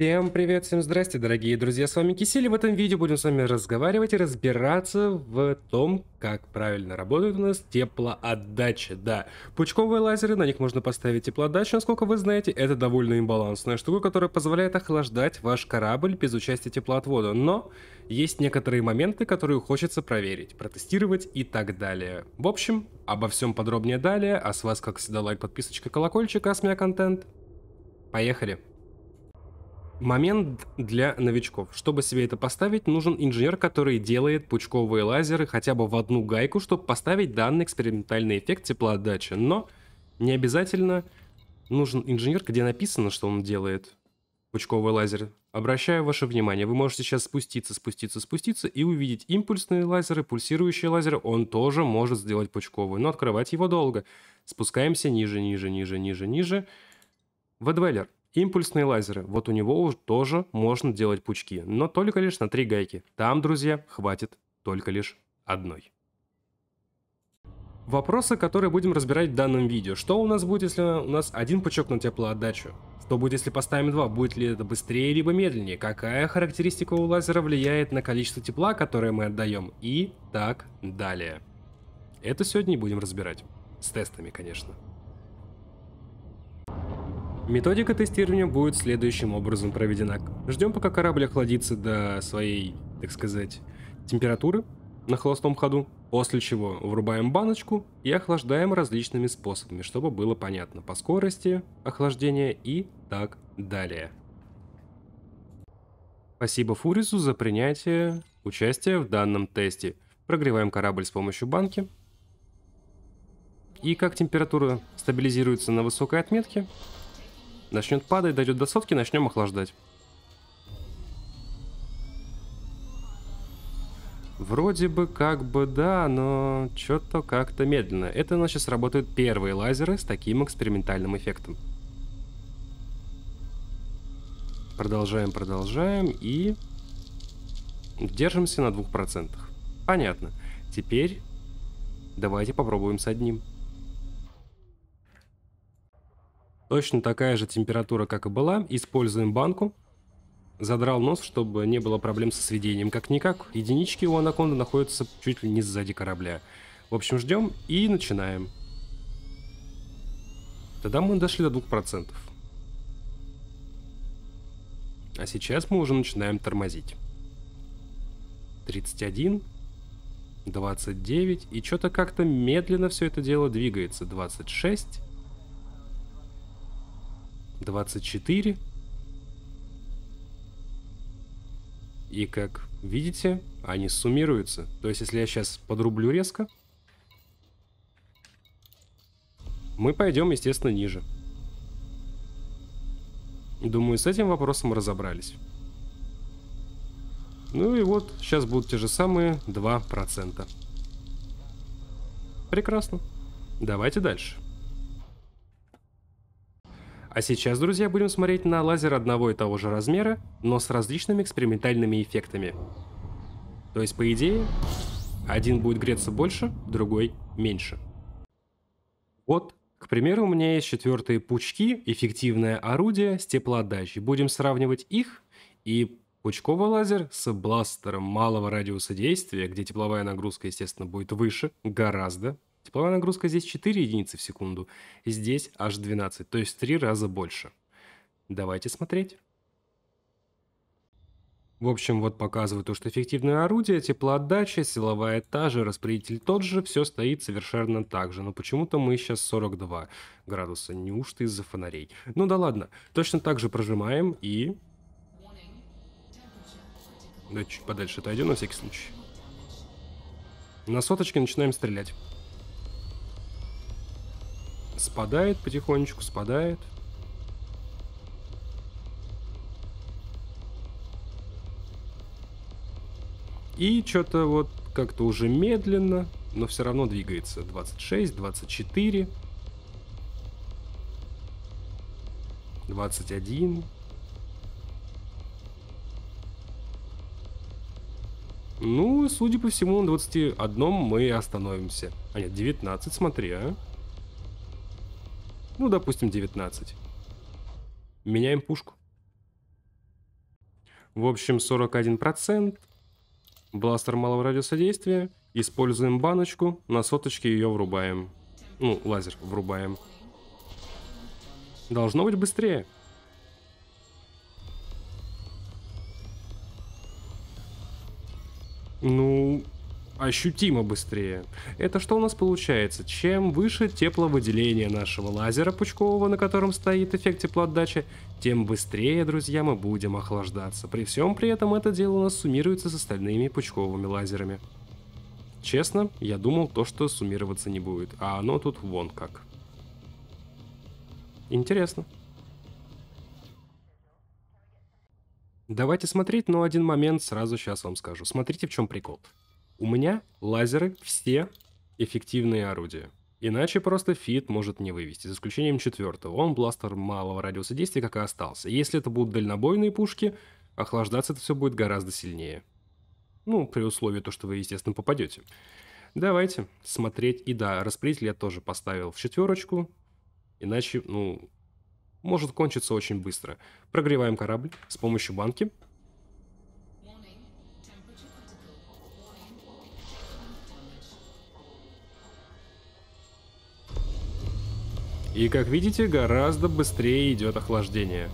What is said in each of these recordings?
Всем привет, всем здрасте, дорогие друзья, с вами Кисель, и в этом видео будем с вами разговаривать и разбираться в том, как правильно работают у нас теплоотдачи, да. Пучковые лазеры, на них можно поставить теплоотдачу, насколько вы знаете, это довольно имбалансная штука, которая позволяет охлаждать ваш корабль без участия теплоотвода, но есть некоторые моменты, которые хочется проверить, протестировать и так далее. В общем, обо всем подробнее далее, а с вас, как всегда, лайк, подписочка, колокольчик, а с меня контент. Поехали! Момент для новичков. Чтобы себе это поставить, нужен инженер, который делает пучковые лазеры хотя бы в одну гайку, чтобы поставить данный экспериментальный эффект теплоотдачи. Но не обязательно нужен инженер, где написано, что он делает пучковый лазер. Обращаю ваше внимание, вы можете сейчас спуститься, спуститься, спуститься и увидеть импульсные лазеры, пульсирующие лазеры. Он тоже может сделать пучковый, но открывать его долго. Спускаемся ниже, ниже, ниже, ниже, ниже. Водвеллер. Импульсные лазеры. Вот у него уже тоже можно делать пучки, но только лишь на три гайки. Там, друзья, хватит только лишь одной. Вопросы, которые будем разбирать в данном видео. Что у нас будет, если у нас один пучок на теплоотдачу? Что будет, если поставим два? Будет ли это быстрее, либо медленнее? Какая характеристика у лазера влияет на количество тепла, которое мы отдаем? И так далее. Это сегодня и будем разбирать. С тестами, конечно. Методика тестирования будет следующим образом проведена. Ждем, пока корабль охладится до своей, так сказать, температуры на холостом ходу, после чего врубаем баночку и охлаждаем различными способами, чтобы было понятно по скорости охлаждения и так далее. Спасибо Фурису за принятие участия в данном тесте. Прогреваем корабль с помощью банки. И как температура стабилизируется на высокой отметке, Начнет падать, дойдет до сотки, начнем охлаждать. Вроде бы как бы да, но что-то как-то медленно. Это у нас сейчас работают первые лазеры с таким экспериментальным эффектом. Продолжаем, продолжаем и... Держимся на 2%. Понятно. Теперь давайте попробуем с одним. Точно такая же температура, как и была. Используем банку. Задрал нос, чтобы не было проблем со сведением. Как-никак, единички у анаконда находятся чуть ли не сзади корабля. В общем, ждем и начинаем. Тогда мы дошли до 2%. А сейчас мы уже начинаем тормозить. 31, 29, и что-то как-то медленно все это дело двигается. 26, 26. 24. И как видите, они суммируются. То есть, если я сейчас подрублю резко, мы пойдем, естественно, ниже. Думаю, с этим вопросом разобрались. Ну и вот, сейчас будут те же самые 2%. Прекрасно. Давайте дальше. А сейчас, друзья, будем смотреть на лазер одного и того же размера, но с различными экспериментальными эффектами. То есть, по идее, один будет греться больше, другой меньше. Вот, к примеру, у меня есть четвертые пучки, эффективное орудие с теплоотдачей. Будем сравнивать их и пучковый лазер с бластером малого радиуса действия, где тепловая нагрузка, естественно, будет выше, гораздо, Тепловая нагрузка здесь 4 единицы в секунду, здесь аж 12, то есть в 3 раза больше. Давайте смотреть. В общем, вот показываю то, что эффективное орудие, теплоотдача, силовая та же, распределитель тот же, все стоит совершенно так же. Но почему-то мы сейчас 42 градуса, неужто из-за фонарей. Ну да ладно, точно так же прожимаем и... Да чуть подальше отойдем на всякий случай. На соточке начинаем стрелять спадает потихонечку, спадает. И что-то вот как-то уже медленно, но все равно двигается. 26, 24, 21. Ну, судя по всему, на 21 мы остановимся. А нет, 19, смотри, а. Ну, допустим, 19. Меняем пушку. В общем, 41%. Бластер малого радиуса действия. Используем баночку, на соточке ее врубаем. Ну, лазер врубаем. Должно быть быстрее. ощутимо быстрее. Это что у нас получается? Чем выше тепловыделение нашего лазера пучкового, на котором стоит эффект теплоотдачи, тем быстрее, друзья, мы будем охлаждаться. При всем при этом это дело у нас суммируется с остальными пучковыми лазерами. Честно, я думал то, что суммироваться не будет, а оно тут вон как. Интересно. Давайте смотреть, но один момент сразу сейчас вам скажу. Смотрите, в чем прикол. У меня лазеры все эффективные орудия. Иначе просто фит может не вывести, за исключением четвертого. Он бластер малого радиуса действия, как и остался. Если это будут дальнобойные пушки, охлаждаться это все будет гораздо сильнее. Ну, при условии то, что вы, естественно, попадете. Давайте смотреть. И да, распределитель я тоже поставил в четверочку. Иначе, ну, может кончиться очень быстро. Прогреваем корабль с помощью банки. И как видите, гораздо быстрее идет охлаждение.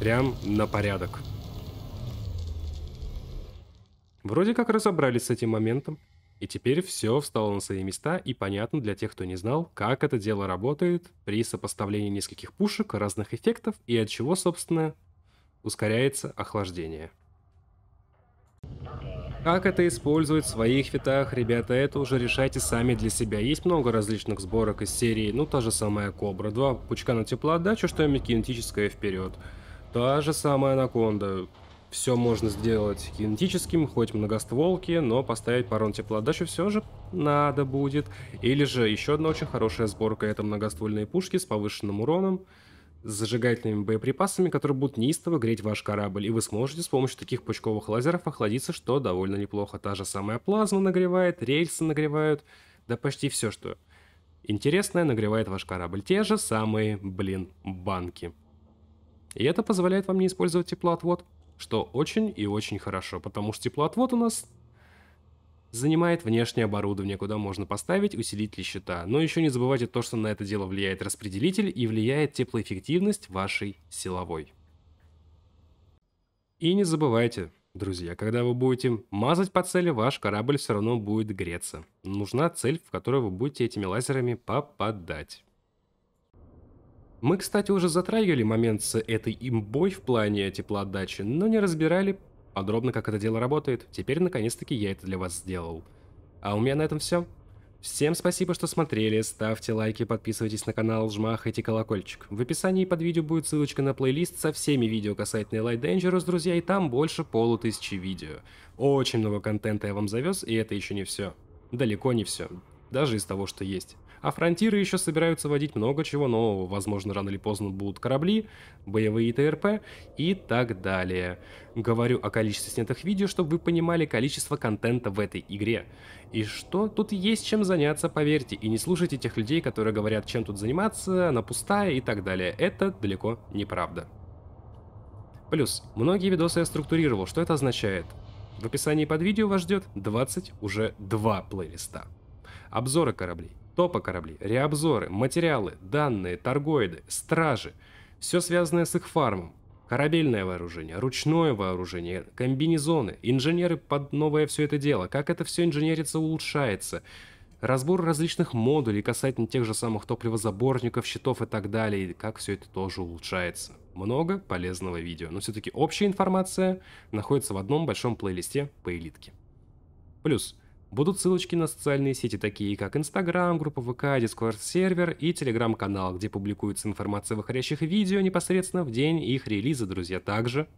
Прям на порядок. Вроде как разобрались с этим моментом. И теперь все встало на свои места и понятно для тех, кто не знал, как это дело работает при сопоставлении нескольких пушек, разных эффектов и от чего, собственно, ускоряется охлаждение. Как это использовать в своих фитах, ребята, это уже решайте сами для себя. Есть много различных сборок из серии, ну та же самая Кобра, два пучка на теплоотдачу, что нибудь кинетическое вперед. Та же самая Анаконда, все можно сделать кинетическим, хоть многостволки, но поставить парон теплоотдачу все же надо будет. Или же еще одна очень хорошая сборка это многоствольные пушки с повышенным уроном с зажигательными боеприпасами, которые будут неистово греть ваш корабль, и вы сможете с помощью таких пучковых лазеров охладиться, что довольно неплохо. Та же самая плазма нагревает, рельсы нагревают, да почти все, что интересное нагревает ваш корабль. Те же самые, блин, банки. И это позволяет вам не использовать теплоотвод, что очень и очень хорошо, потому что теплоотвод у нас занимает внешнее оборудование, куда можно поставить усилители щита. Но еще не забывайте то, что на это дело влияет распределитель и влияет теплоэффективность вашей силовой. И не забывайте, друзья, когда вы будете мазать по цели, ваш корабль все равно будет греться. Нужна цель, в которую вы будете этими лазерами попадать. Мы, кстати, уже затрагивали момент с этой имбой в плане теплоотдачи, но не разбирали подробно, как это дело работает. Теперь, наконец-таки, я это для вас сделал. А у меня на этом все. Всем спасибо, что смотрели, ставьте лайки, подписывайтесь на канал, жмахайте колокольчик. В описании под видео будет ссылочка на плейлист со всеми видео касательно Light Dangerous, друзья, и там больше полутысячи видео. Очень много контента я вам завез, и это еще не все. Далеко не все. Даже из того, что есть. А фронтиры еще собираются водить много чего нового. Возможно, рано или поздно будут корабли, боевые ТРП и так далее. Говорю о количестве снятых видео, чтобы вы понимали количество контента в этой игре. И что тут есть чем заняться, поверьте, и не слушайте тех людей, которые говорят, чем тут заниматься, она пустая и так далее. Это далеко не правда. Плюс, многие видосы я структурировал, что это означает? В описании под видео вас ждет 20, уже 2 плейлиста. Обзоры кораблей, топа корабли, реобзоры, материалы, данные, торгоиды, стражи. Все связанное с их фармом. Корабельное вооружение, ручное вооружение, комбинезоны, инженеры под новое все это дело, как это все инженерится улучшается. Разбор различных модулей касательно тех же самых топливозаборников, щитов и так далее, и как все это тоже улучшается. Много полезного видео, но все-таки общая информация находится в одном большом плейлисте по элитке. Плюс, Будут ссылочки на социальные сети, такие как Instagram, группа ВК, Discord сервер и Telegram-канал, где публикуется информация о выходящих видео непосредственно в день их релиза, друзья, также.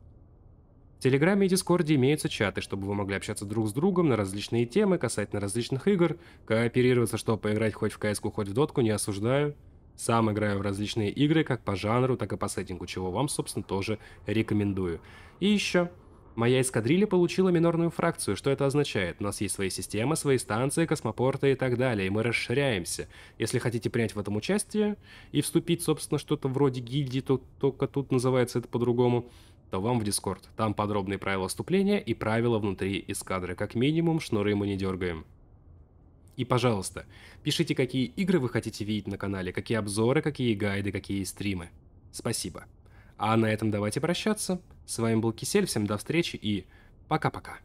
В Телеграме и Дискорде имеются чаты, чтобы вы могли общаться друг с другом на различные темы, касательно различных игр, кооперироваться, чтобы поиграть хоть в кс хоть в дотку, не осуждаю. Сам играю в различные игры как по жанру, так и по сеттингу, чего вам, собственно, тоже рекомендую. И еще, Моя эскадрилья получила минорную фракцию. Что это означает? У нас есть свои системы, свои станции, космопорты и так далее. И мы расширяемся. Если хотите принять в этом участие и вступить, собственно, что-то вроде гильдии, то только тут называется это по-другому, то вам в Дискорд. Там подробные правила вступления и правила внутри эскадры. Как минимум, шнуры мы не дергаем. И, пожалуйста, пишите, какие игры вы хотите видеть на канале, какие обзоры, какие гайды, какие стримы. Спасибо. А на этом давайте прощаться. С вами был Кисель, всем до встречи и пока-пока.